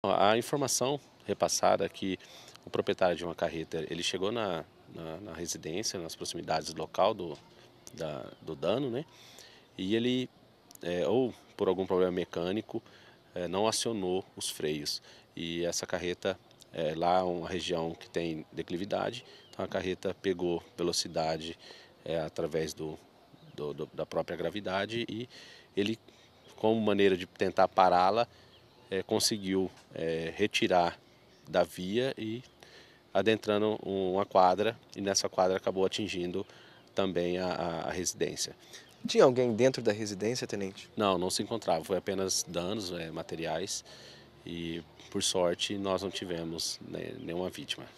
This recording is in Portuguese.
A informação repassada é que o proprietário de uma carreta ele chegou na, na, na residência, nas proximidades do local do, da, do dano, né? E ele, é, ou por algum problema mecânico, é, não acionou os freios. E essa carreta, é, lá uma região que tem declividade, então a carreta pegou velocidade é, através do, do, do, da própria gravidade e ele, como maneira de tentar pará-la, é, conseguiu é, retirar da via e adentrando uma quadra e nessa quadra acabou atingindo também a, a, residência. Tinha alguém dentro da residência, tenente? Não, não se encontrava. Foi apenas danos é, materiais e por sorte nós não tivemos né, nenhuma vítima.